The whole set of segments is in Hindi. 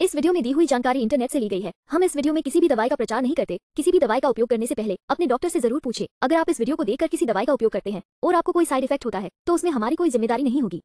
इस वीडियो में दी हुई जानकारी इंटरनेट से ली गई है हम इस वीडियो में किसी भी दवाई का प्रचार नहीं करते किसी भी दवाई का उपयोग करने से पहले अपने डॉक्टर से जरूर पूछे अगर आप इस वीडियो को देखकर किसी दवाई का उपयोग करते हैं और आपको कोई साइड इफेक्ट होता है तो उसमें हमारी कोई जिम्मेदारी नहीं होगी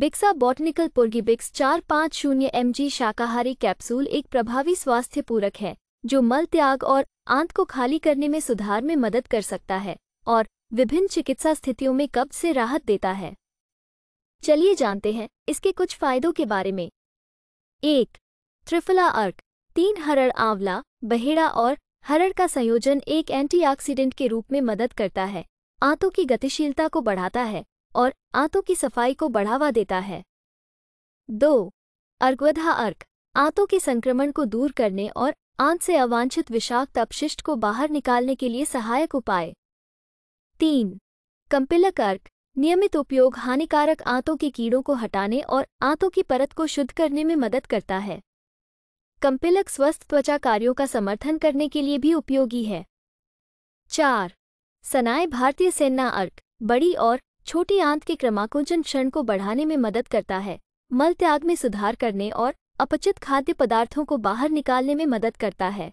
बिक्सा बॉटनिकल पुर्गी बिक्स चार पाँच शून्य एम शाकाहारी कैप्सूल एक प्रभावी स्वास्थ्य पूरक है जो मल त्याग और आंत को खाली करने में सुधार में मदद कर सकता है और विभिन्न चिकित्सा स्थितियों में कब्ज से राहत देता है चलिए जानते हैं इसके कुछ फायदों के बारे में एक त्रिफला अर्क तीन हरड़ आंवला बहेड़ा और हरड़ का संयोजन एक एंटीऑक्सीडेंट के रूप में मदद करता है आंतों की गतिशीलता को बढ़ाता है और आंतों की सफाई को बढ़ावा देता है दो अर्गवधा अर्क आंतों के संक्रमण को दूर करने और आंत से अवांछित विषाक्त अपशिष्ट को बाहर निकालने के लिए सहायक उपाय तीन कंपिलक अर्क नियमित उपयोग हानिकारक आंतों के कीड़ों को हटाने और आंतों की परत को शुद्ध करने में मदद करता है कंपिलक स्वस्थ त्वचा कार्यों का समर्थन करने के लिए भी उपयोगी है चार सनाए भारतीय सेना अर्क बड़ी और छोटी आंत के क्रमाकुंजन क्षण को बढ़ाने में मदद करता है मल त्याग में सुधार करने और अपचित खाद्य पदार्थों को बाहर निकालने में मदद करता है